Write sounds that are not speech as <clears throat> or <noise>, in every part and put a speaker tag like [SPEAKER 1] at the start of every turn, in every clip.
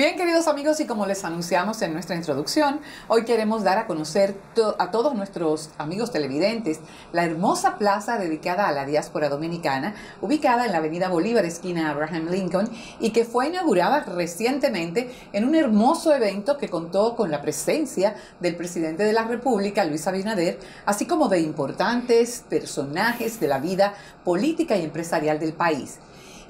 [SPEAKER 1] Bien, queridos amigos, y como les anunciamos en nuestra introducción, hoy queremos dar a conocer a todos nuestros amigos televidentes la hermosa plaza dedicada a la diáspora dominicana, ubicada en la avenida Bolívar, esquina Abraham Lincoln, y que fue inaugurada recientemente en un hermoso evento que contó con la presencia del presidente de la República, Luis Abinader, así como de importantes personajes de la vida política y empresarial del país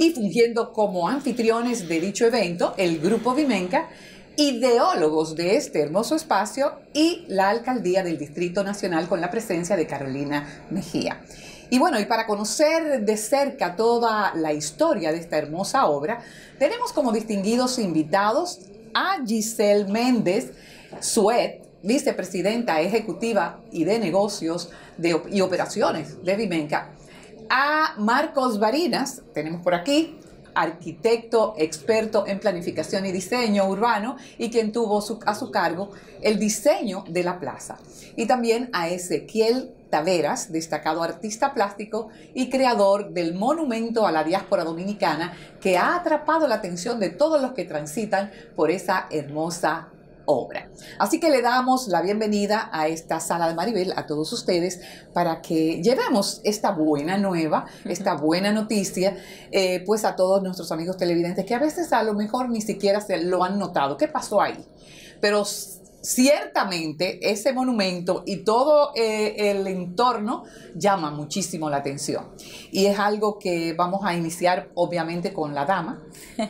[SPEAKER 1] y fungiendo como anfitriones de dicho evento, el Grupo Vimenca, ideólogos de este hermoso espacio y la alcaldía del Distrito Nacional con la presencia de Carolina Mejía. Y bueno, y para conocer de cerca toda la historia de esta hermosa obra, tenemos como distinguidos invitados a Giselle Méndez Suet, vicepresidenta ejecutiva y de negocios y operaciones de Vimenca, a Marcos Varinas, tenemos por aquí, arquitecto experto en planificación y diseño urbano y quien tuvo a su cargo el diseño de la plaza. Y también a Ezequiel Taveras, destacado artista plástico y creador del monumento a la diáspora dominicana que ha atrapado la atención de todos los que transitan por esa hermosa obra. Así que le damos la bienvenida a esta sala de Maribel, a todos ustedes, para que llevemos esta buena nueva, esta buena noticia, eh, pues a todos nuestros amigos televidentes que a veces a lo mejor ni siquiera se lo han notado. ¿Qué pasó ahí? Pero ciertamente ese monumento y todo eh, el entorno llama muchísimo la atención. Y es algo que vamos a iniciar obviamente con la dama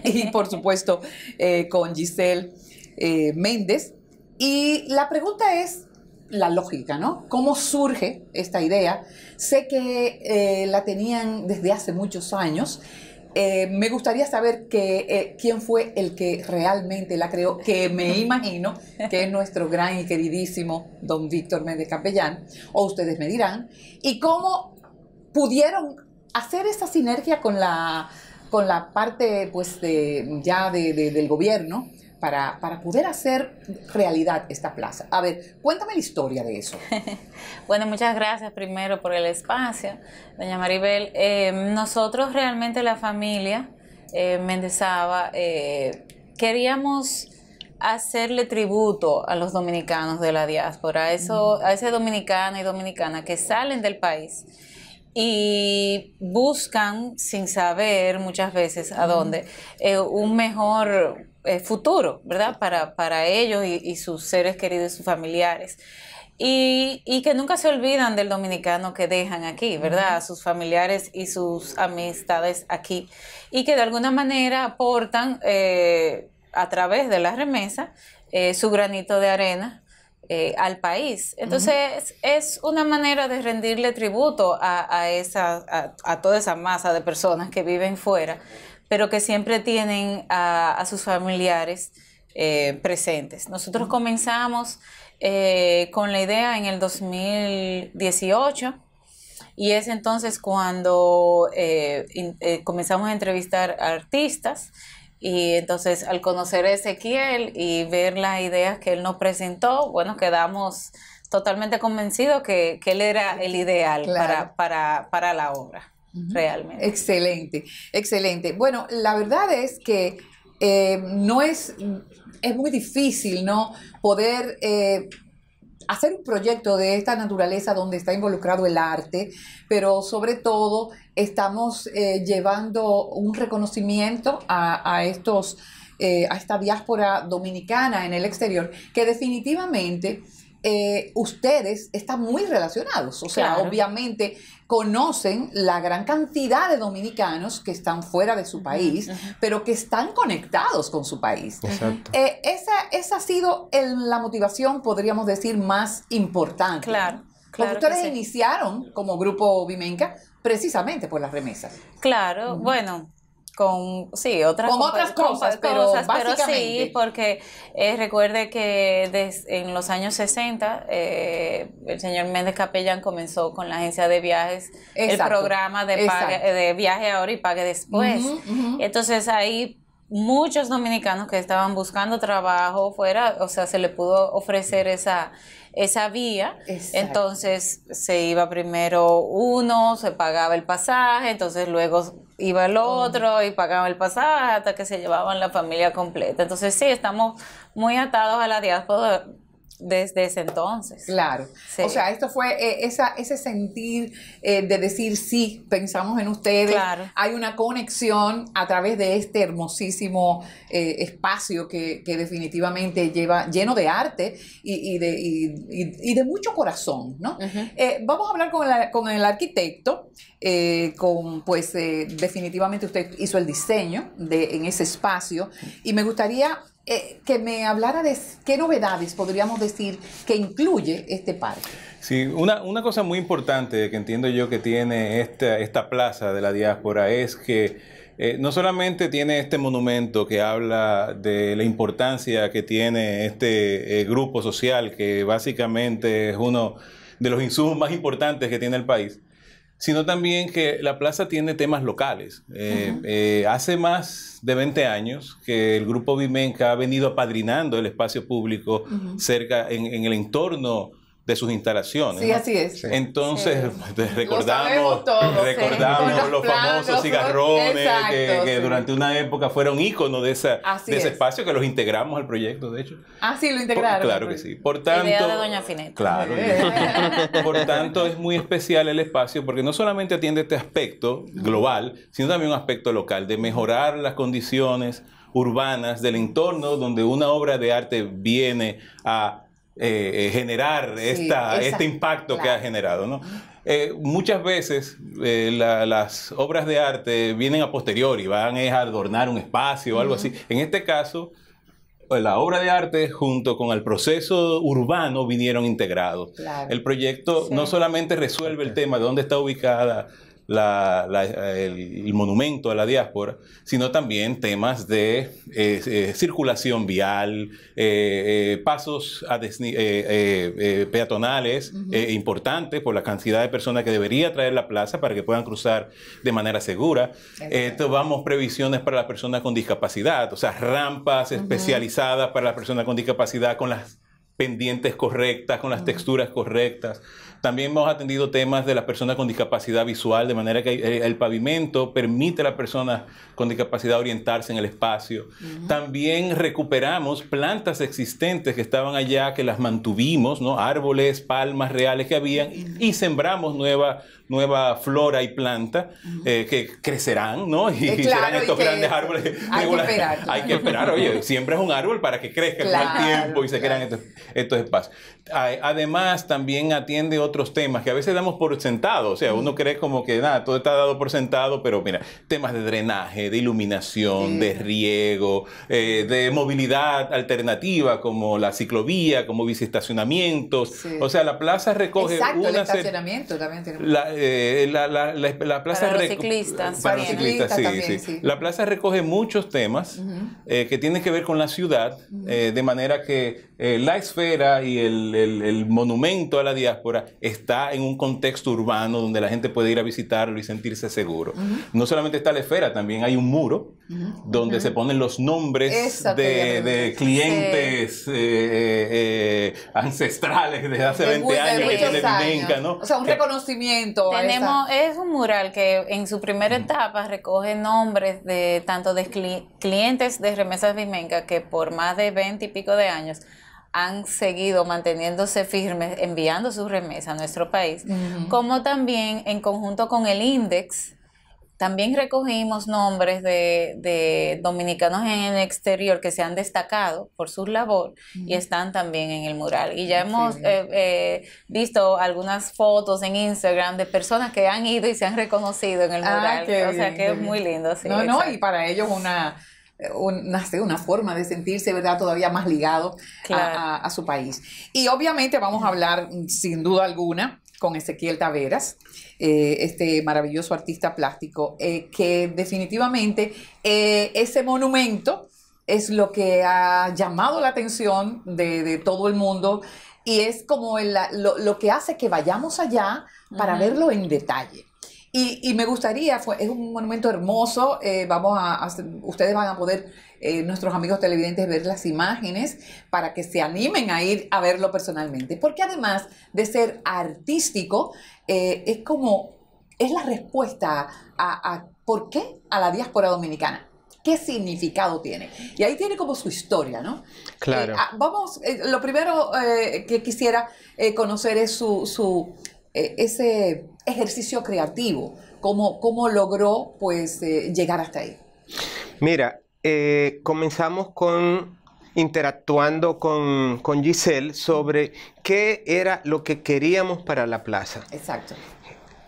[SPEAKER 1] y por supuesto eh, con Giselle. Eh, Méndez. Y la pregunta es la lógica, ¿no? ¿Cómo surge esta idea? Sé que eh, la tenían desde hace muchos años. Eh, me gustaría saber que, quién fue el que realmente la creó, que me <laughs> imagino que es nuestro gran y queridísimo don Víctor Méndez Capellán, o ustedes me dirán, y cómo pudieron hacer esa sinergia con la, con la parte pues, ya del gobierno, para, poder hacer realidad esta plaza. A ver, cuéntame la historia de eso.
[SPEAKER 2] <laughs> bueno, muchas gracias primero por el espacio, doña Maribel. Em, nosotros realmente la familia em, Mendezaba eh, queríamos hacerle tributo a los dominicanos de la diáspora, a, eso, mm. a y dominicana que salen del país y buscan, sin saber muchas veces a mm. dónde, eh, un mejor eh, futuro, ¿verdad? Para, ellos y, sus seres queridos y sus familiares. Y, que nunca se olvidan del dominicano que dejan aquí, ¿verdad? A sus familiares y sus amistades aquí. Y que de alguna manera aportan eh, a través de la remesa eh, su granito de arena al país. Entonces, es, una manera de rendirle tributo a, esa, a, toda esa masa de personas que viven fuera pero que siempre tienen a, sus familiares eh, presentes. Nosotros comenzamos eh, con la idea en el 2018 y es entonces cuando eh, comenzamos a entrevistar artistas y entonces al conocer a Ezequiel y ver las ideas que él nos presentó, bueno, quedamos totalmente convencidos que, él era el ideal para la obra
[SPEAKER 1] realmente. Excelente, excelente. Bueno, la verdad es que eh, no es, es muy difícil, ¿no? Poder... Eh, hacer un proyecto de esta naturaleza donde está involucrado el arte, pero sobre todo estamos eh, llevando un reconocimiento a, estos, a esta diáspora dominicana en el exterior, que definitivamente eh, ustedes están muy relacionados, o sea, obviamente conocen la gran cantidad de dominicanos que están fuera de su país, pero que están conectados con su país. Eh, esa, esa ha sido la motivación, podríamos decir, más importante. Claro. Porque ustedes iniciaron como grupo Vimenca precisamente por las remesas.
[SPEAKER 2] Claro, bueno, con
[SPEAKER 1] sí otras cosas, pero,
[SPEAKER 2] sí porque eh, recuerde que en los años 60 eh, el señor Méndez Capellán comenzó con la agencia de viajes el programa de eh, de viaje ahora y pague después entonces ahí muchos dominicanos que estaban buscando trabajo fuera, o sea, se le pudo ofrecer esa esa vía. Entonces se iba primero uno, se pagaba el pasaje, entonces luego iba el oh. otro y pagaba el pasaje hasta que se llevaban la familia completa. Entonces sí, estamos muy atados a la diáspora, desde ese entonces.
[SPEAKER 1] Claro. O sea, esto fue eh, ese sentir eh, de decir sí, pensamos en ustedes. Claro. Hay una conexión a través de este hermosísimo eh, espacio que, definitivamente lleva lleno de arte y, de, de, mucho corazón, ¿no? vamos a hablar con el, arquitecto, con pues definitivamente usted hizo el diseño de, en ese espacio y me gustaría eh, que me hablara de qué novedades podríamos decir que incluye este parque.
[SPEAKER 3] Sí, una, cosa muy importante que entiendo yo que tiene esta, plaza de la diáspora es que eh, no solamente tiene este monumento que habla de la importancia que tiene este eh, grupo social, que básicamente es uno de los insumos más importantes que tiene el país, sino también que la plaza tiene temas locales. Eh, eh, hace más de 20 años que el grupo Vimenca ha venido apadrinando el espacio público cerca, en, en, el entorno de sus instalaciones. Sí, así es. Entonces, <laughs> recordamos, recordamos los, famosos cigarrones que, durante una época fueron íconos de, ese espacio, que los integramos al proyecto, de hecho.
[SPEAKER 1] Ah, sí, lo integraron.
[SPEAKER 3] claro que sí. Por tanto, Claro. <laughs> por tanto, es muy especial el espacio porque no solamente atiende este aspecto global, sino también un aspecto local, de mejorar las condiciones urbanas del entorno donde una obra de arte viene a eh, eh, generar este impacto que ha generado. Eh, muchas veces las obras de arte vienen a posteriori, van a adornar un espacio o algo así. En este caso, pues, la obra de arte junto con el proceso urbano vinieron integrados. El proyecto no solamente resuelve el tema de dónde está ubicada el, monumento a la diáspora, sino también temas de eh, eh, circulación vial, eh, pasos a peatonales importantes por la cantidad de personas que debería traer la plaza para que puedan cruzar de manera segura. Tomamos vamos previsiones para las personas con discapacidad, o sea, rampas especializadas para las personas con discapacidad con las pendientes correctas, con las texturas correctas. También hemos atendido temas de las personas con discapacidad visual, de manera que el pavimento permite a las personas con discapacidad orientarse en el espacio. También recuperamos plantas existentes que estaban allá, que las mantuvimos, ¿no? árboles, palmas reales que habían, y sembramos nueva, nueva flora y planta eh, que crecerán, ¿no? <laughs> Y, eh, serán estos grandes árboles. Hay que esperar. <laughs> Hay que esperar, oye, es un árbol para que crezca con el tiempo y se crean estos, estos espacios. Además, también atiende otros temas que a veces damos por sentado. O sea, uno mm. cree como que nada, todo está dado por sentado, pero mira, temas de drenaje, de iluminación, de riego, eh, de movilidad alternativa como la ciclovía, como biciestacionamientos. O sea, la plaza recoge Exacto, el
[SPEAKER 1] estacionamiento también
[SPEAKER 3] eh, La, la, plaza para los
[SPEAKER 1] ciclistas.
[SPEAKER 2] Para los ciclistas, también, sí. La
[SPEAKER 3] plaza recoge muchos temas eh, que tienen que ver con la ciudad, de manera que la esfera y el, el monumento a la diáspora está en un contexto urbano donde la gente puede ir a visitarlo y sentirse seguro. No solamente está la esfera, también hay un muro donde se ponen los nombres de, clientes eh, eh, eh, ancestrales de hace 20 años que tiene ¿no? O sea, un
[SPEAKER 2] reconocimiento. Tenemos, es un mural que en su primera etapa recoge nombres de tanto de clientes de remesas Vimenca que por más de 20 y pico de años han seguido manteniéndose firmes, enviando sus remesas a nuestro país, como también en conjunto con el INDEX, también recogimos nombres de, dominicanos en el exterior que se han destacado por su labor y están también en el mural. Y ya hemos eh, eh, visto algunas fotos en Instagram de personas que han ido y se han reconocido en
[SPEAKER 1] el ah, mural. o sea que es muy lindo. Sí, no, no, y para ellos una una, una forma de sentirse, ¿verdad?, todavía más ligado a, su país. Y obviamente vamos a hablar, mm, sin duda alguna, con Ezequiel Taveras, eh, este maravilloso artista plástico, eh, que definitivamente eh, ese monumento es lo que ha llamado la atención de, todo el mundo y es como el, lo, que hace que vayamos allá para verlo en detalle. Y, me gustaría, es un monumento hermoso, eh, vamos a, ustedes van a poder, eh, nuestros amigos televidentes, ver las imágenes para que se animen a ir a verlo personalmente. Porque además de ser artístico, eh, es como, es la respuesta a, por qué a la diáspora dominicana qué significado tiene. Y ahí tiene como su historia, ¿no? Claro. Ah, vamos, lo primero que quisiera conocer es su, e, ese ejercicio creativo? ¿Cómo, cómo logró pues eh, llegar hasta ahí?
[SPEAKER 4] Mira, eh, comenzamos con interactuando con, con, Giselle sobre qué era lo que queríamos para la plaza. Exacto.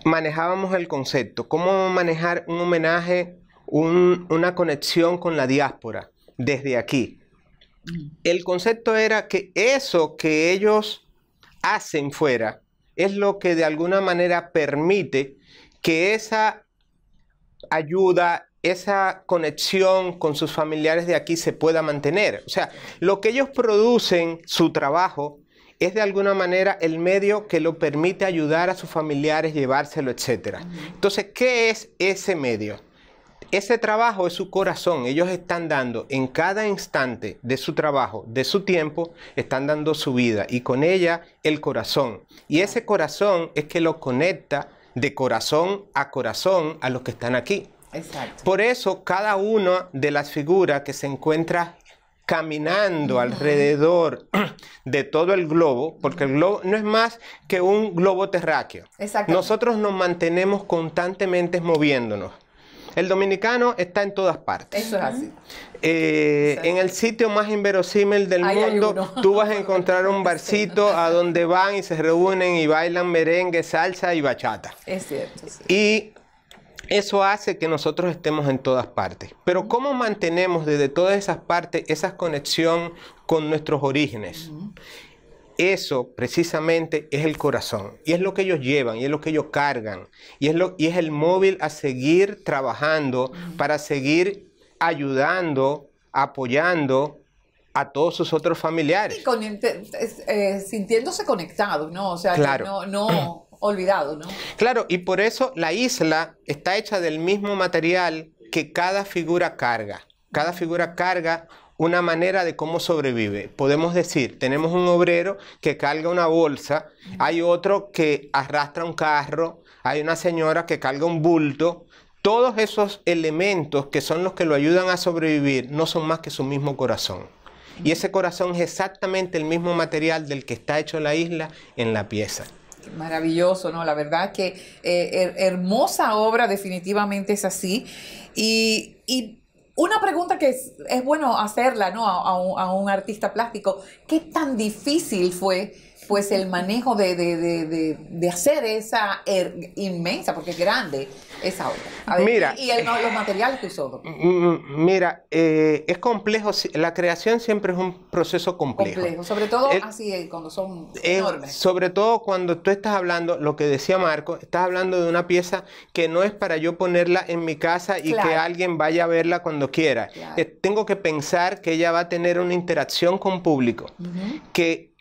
[SPEAKER 4] Manejábamos el concepto, cómo manejar un homenaje, una conexión con la diáspora desde aquí. Mm. El concepto era que eso que ellos hacen fuera, es lo que de alguna manera permite que esa ayuda, esa conexión con sus familiares de aquí se pueda mantener. O sea, lo que ellos producen, su trabajo, es de alguna manera el medio que lo permite ayudar a sus familiares, llevárselo, etc. Entonces, ¿qué es ese medio? Ese trabajo es su corazón. Ellos están dando en cada instante de su trabajo, de su tiempo, están dando su vida y con ella el corazón. Y ese corazón es que lo conecta de corazón a corazón a los que están aquí. Exacto. Por eso cada una de las figuras que se encuentra caminando alrededor <clears throat> de todo el globo, porque el globo no es más que un globo terráqueo. Nosotros nos mantenemos constantemente moviéndonos. El dominicano está en todas partes. Eso es así. Eh, en el sitio más inverosímil del mundo, tú vas a encontrar un <laughs> barcito a donde van y se reúnen y bailan merengue, salsa y bachata. Es cierto. Y eso hace que nosotros estemos en todas partes. Pero ¿cómo mantenemos desde todas esas partes esa conexión con nuestros orígenes? Eso precisamente es el corazón y es lo que ellos llevan y es lo que ellos cargan y es, lo, y es el móvil a seguir trabajando para seguir ayudando, apoyando a todos sus otros familiares.
[SPEAKER 1] Y eh, sintiéndose conectado, ¿no? O sea, no, no <clears throat> olvidado, ¿no?
[SPEAKER 4] Claro, y por eso la isla está hecha del mismo material que cada figura carga. Cada figura carga una manera de cómo sobrevive. Podemos decir, tenemos un obrero que carga una bolsa, hay otro que arrastra un carro, hay una señora que carga un bulto. Todos esos elementos que son los que lo ayudan a sobrevivir no son más que su mismo corazón. Y ese corazón es exactamente el mismo material del que está hecho la isla en la pieza.
[SPEAKER 1] Maravilloso, ¿no? La verdad que eh, hermosa obra definitivamente es así. y una pregunta que es, bueno hacerla ¿no? a un artista plástico, ¿qué tan difícil fue pues el manejo de, hacer esa inmensa, porque es grande, esa
[SPEAKER 4] obra. y, eh,
[SPEAKER 1] los materiales que usó.
[SPEAKER 4] Mira, eh, es complejo, la creación siempre es un proceso complejo. complejo sobre todo
[SPEAKER 1] así eh, cuando son
[SPEAKER 4] enormes. Sobre todo cuando tú estás hablando, lo que decía Marco, estás hablando de una pieza que no es para yo ponerla en mi casa y que alguien vaya a verla cuando quiera. tengo que pensar que ella va a tener una interacción con público, que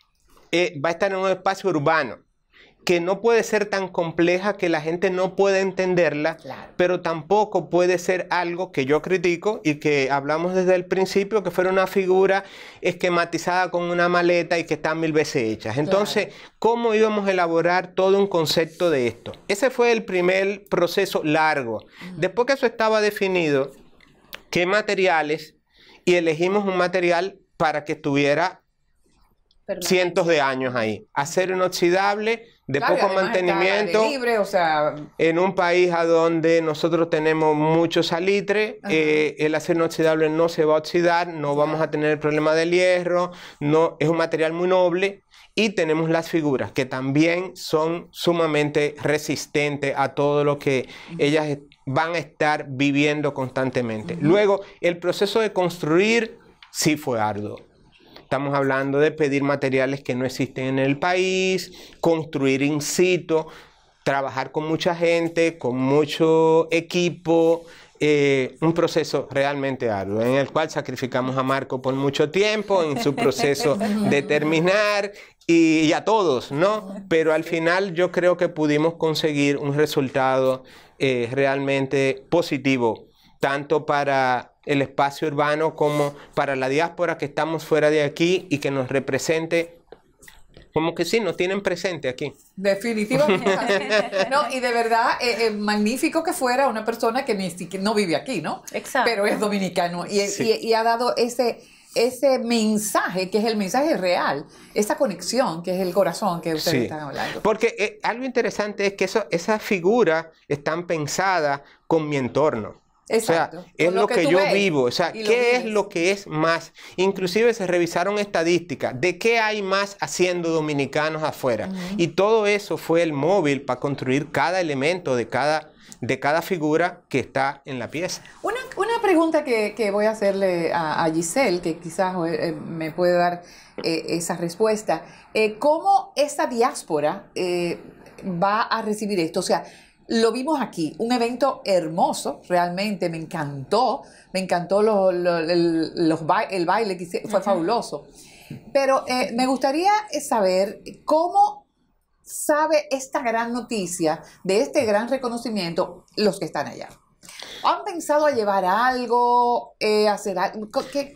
[SPEAKER 4] eh, va a estar en un espacio urbano que no puede ser tan compleja que la gente no pueda entenderla, pero tampoco puede ser algo que yo critico y que hablamos desde el principio, que fuera una figura esquematizada con una maleta y que está mil veces hecha. Entonces, ¿cómo íbamos a elaborar todo un concepto de esto? Ese fue el primer proceso largo. Después que eso estaba definido, ¿qué materiales? Y elegimos un material para que estuviera cientos de años ahí. Acero inoxidable, de poco mantenimiento. En un país a donde nosotros tenemos mucho salitre, eh, el acero inoxidable no se va a oxidar, no vamos a tener el problema del hierro, no, es un material muy noble. Y tenemos las figuras, que también son sumamente resistentes a todo lo que ellas van a estar viviendo constantemente. Luego, el proceso de construir sí fue arduo Estamos hablando de pedir materiales que no existen en el país, construir in situ, trabajar con mucha gente, con mucho equipo, eh, un proceso realmente arduo, en el cual sacrificamos a Marco por mucho tiempo, en su proceso <laughs> de terminar y, a todos, ¿no? Pero al final yo creo que pudimos conseguir un resultado eh, realmente positivo, tanto para el espacio urbano como para la diáspora que estamos fuera de aquí y que nos represente como que sí, nos tienen presente aquí.
[SPEAKER 1] Definitivamente. <laughs> no, y de verdad, es eh, eh, magnífico que fuera una persona que, ni, no vive aquí, ¿no? Exacto. Pero es dominicano y, ha dado ese, ese mensaje, que es el mensaje real, esa conexión que es el corazón que ustedes están hablando.
[SPEAKER 4] Porque eh, algo interesante es que eso, esas figuras están pensadas con mi entorno es lo, que, yo vivo. O sea, ¿qué es lo que es más? Inclusive se revisaron estadísticas de qué hay más haciendo dominicanos afuera. Y todo eso fue el móvil para construir cada elemento de cada, de cada figura que está en la pieza.
[SPEAKER 1] Una, pregunta que, voy a hacerle a, Giselle, que quizás eh, eh, me puede dar eh, esa respuesta. ¿Cómo esta diáspora va a recibir esto? O sea, lo vimos aquí, un evento hermoso, realmente me encantó, me encantó el baile que fue fabuloso. Pero eh, me gustaría eh, saber cómo sabe esta gran noticia de este gran reconocimiento los que están allá. ¿Han pensado a llevar algo? Eh, hacer algo?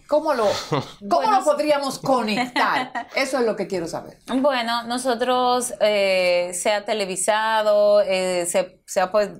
[SPEAKER 1] ¿Cómo, lo, <laughs> cómo podríamos conectar? <laughs> Eso es lo que quiero saber.
[SPEAKER 2] Bueno, nosotros eh, se ha televisado, eh, se, ha pues,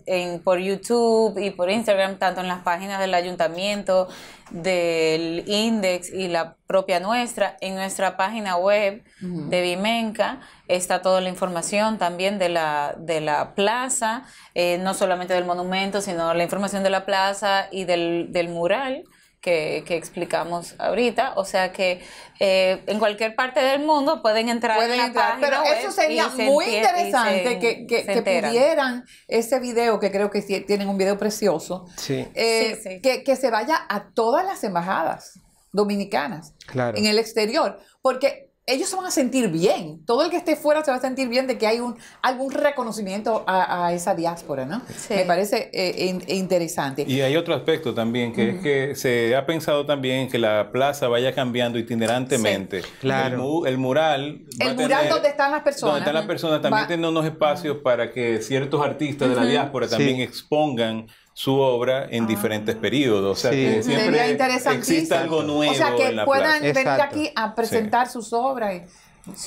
[SPEAKER 2] por YouTube y por Instagram, tanto en las páginas del ayuntamiento, del Index y la propia nuestra, en nuestra página web de Vimenca está toda la información también de la, de la plaza, eh, no solamente del monumento, sino la información de la plaza y del, mural. Que, explicamos ahorita. O sea que eh, en cualquier parte del mundo pueden entrar la Pero eso sería
[SPEAKER 1] muy interesante que, que, pudieran ese video, que creo que tienen un video precioso, eh, Que, se vaya a todas las embajadas dominicanas en el exterior. Porque ellos se van a sentir bien. Todo el que esté fuera se va a sentir bien de que hay un, algún reconocimiento a, esa diáspora, ¿no? Me parece eh, interesante. Y hay
[SPEAKER 3] otro aspecto también, que es que se ha pensado también que la plaza vaya cambiando itinerantemente. Claro. El, mural.
[SPEAKER 1] El mural donde están las personas. Donde están las
[SPEAKER 3] personas también tiene unos espacios para que ciertos artistas de la diáspora también expongan su obra en ah. diferentes periodos. O sea, que siempre existe algo nuevo. O sea, que puedan venir aquí
[SPEAKER 1] a presentar sus obras.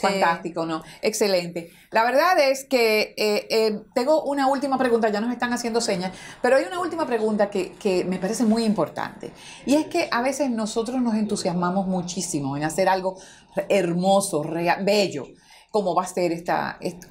[SPEAKER 1] Fantástico, ¿no? Excelente. La verdad es que eh, eh, tengo una última pregunta, ya nos están haciendo señas, pero hay una última pregunta que, me parece muy importante. Y es que a veces nosotros nos entusiasmamos muchísimo en hacer algo hermoso, bello, como va a ser esta, esta,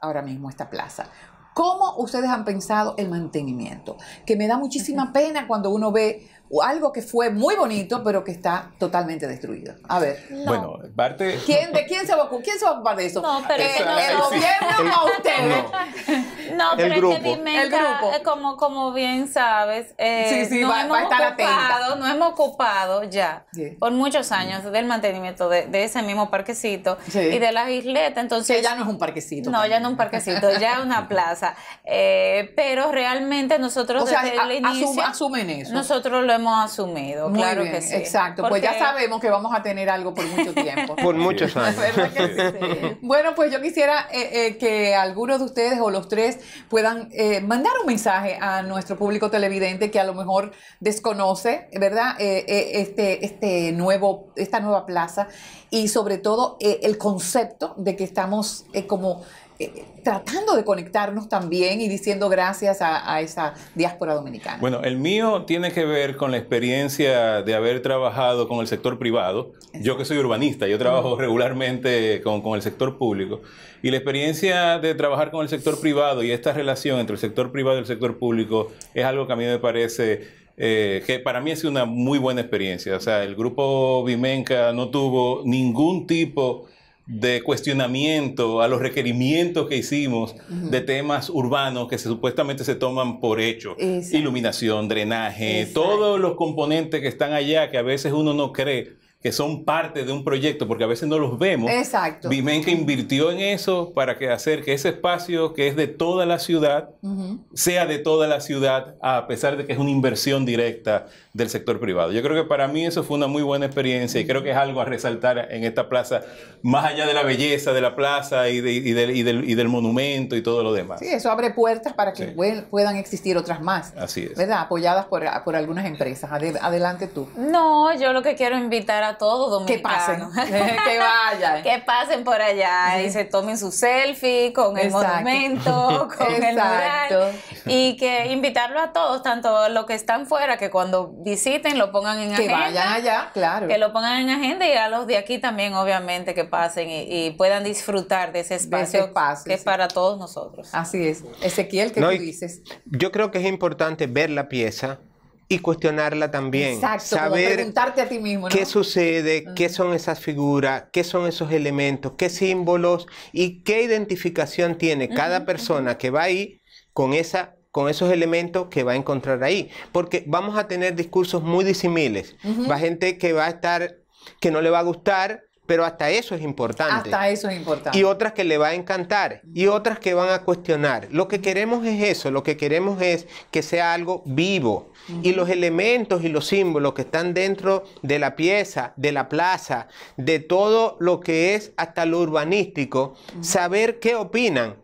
[SPEAKER 1] ahora mismo esta plaza. ¿Cómo ustedes han pensado el mantenimiento? Que me da muchísima pena cuando uno ve o algo que fue muy bonito, pero que está totalmente destruido. A ver.
[SPEAKER 3] Bueno, parte.
[SPEAKER 1] ¿Quién, de, quién, se va, ¿Quién se va a ocupar de eso? No,
[SPEAKER 2] pero. Eh, no, ¿El gobierno o ustedes? No, pero es que Pimenta, eh, como, como bien sabes, eh, nos hemos ocupado, hemos ocupado ya por muchos años del mantenimiento de, ese mismo parquecito y de las isletas. Entonces, que ya no es un parquecito. No, ya no es un parquecito, ya es una <laughs> plaza. Eh, pero realmente nosotros desde el inicio. asumen eso. Nosotros lo hemos hemos asumido, claro que sí. Exacto, pues ya sabemos
[SPEAKER 1] que vamos a tener algo por mucho
[SPEAKER 4] tiempo. <laughs> por muchos <laughs> años. <laughs>
[SPEAKER 1] Bueno, pues yo quisiera eh, eh, que algunos de ustedes o los tres puedan eh, mandar un mensaje a nuestro público televidente que a lo mejor desconoce, ¿verdad? este, este nuevo, esta nueva plaza y sobre todo el concepto de que estamos como eh, tratando de conectarnos también y diciendo gracias a, esa diáspora dominicana.
[SPEAKER 3] Bueno, el mío tiene que ver con la experiencia de haber trabajado con el sector privado. Yo que soy urbanista, yo trabajo regularmente con, el sector público. Y la experiencia de trabajar con el sector privado y esta relación entre el sector privado y el sector público es algo que a mí me parece eh, que para mí ha sido una muy buena experiencia. O sea, el grupo Vimenca no tuvo ningún tipo de cuestionamiento a los requerimientos que hicimos de temas urbanos que supuestamente se toman por hecho. Iluminación, drenaje, todos los componentes que están allá que a veces uno no cree que son parte de un proyecto, porque a veces no los vemos. Exacto. que invirtió en eso para que hacer que ese espacio que es de toda la ciudad sea de toda la ciudad, a pesar de que es una inversión directa del sector privado. Yo creo que para mí eso fue una muy buena experiencia y creo que es algo a resaltar en esta plaza, más allá de la belleza de la plaza y, del, y, del, monumento y todo lo demás. Sí,
[SPEAKER 1] eso abre puertas para que puedan existir otras más. Así es. ¿Verdad? Apoyadas por, por algunas empresas. Adelante tú. No, yo lo que quiero invitar
[SPEAKER 2] a todo todos Que pasen, <laughs> que vayan. que pasen por allá y se tomen su selfie con el monumento, <laughs> con el mural. Y que invitarlo a todos, tanto los que están fuera, que cuando visiten lo pongan en agenda. Que vayan allá, claro. Que lo pongan en agenda y a los de aquí también, obviamente, que pasen y, puedan disfrutar de ese espacio,
[SPEAKER 1] que es para todos nosotros.
[SPEAKER 4] Así es. Ezequiel, ¿qué tú dices? Yo creo que es importante ver la pieza y cuestionarla también. saber
[SPEAKER 1] a ti mismo. ¿Qué
[SPEAKER 4] sucede? ¿Qué son esas figuras? ¿Qué son esos elementos? ¿Qué símbolos? ¿Y qué identificación tiene cada persona que va ahí con esa con esos elementos que va a encontrar ahí, porque vamos a tener discursos muy disimiles. Va gente que va a estar que no le va a gustar pero hasta eso es importante. Hasta eso es importante. Y otras que le va a encantar y otras que van a cuestionar. Lo que queremos es eso, lo que queremos es que sea algo vivo. Y los elementos y los símbolos que están dentro de la pieza, de la plaza, de todo lo que es hasta lo urbanístico, saber qué opinan.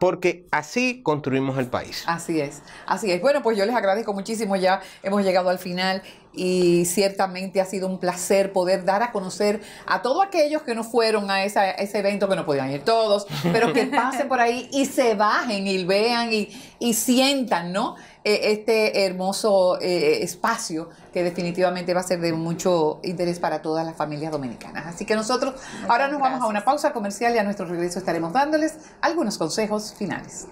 [SPEAKER 4] porque así construimos el país.
[SPEAKER 1] Así es, así es. Bueno, pues yo les agradezco muchísimo, ya hemos llegado al final y ciertamente ha sido un placer poder dar a conocer a todos aquellos que no fueron a, ese evento, que no podían ir todos, pero que pasen por ahí y se bajen y vean y, sientan, ¿no? E, este hermoso eh, espacio que definitivamente va a ser de mucho interés para todas las familias dominicanas. Así que nosotros ahora nos vamos a una pausa comercial y a nuestro regreso estaremos dándoles algunos consejos finales.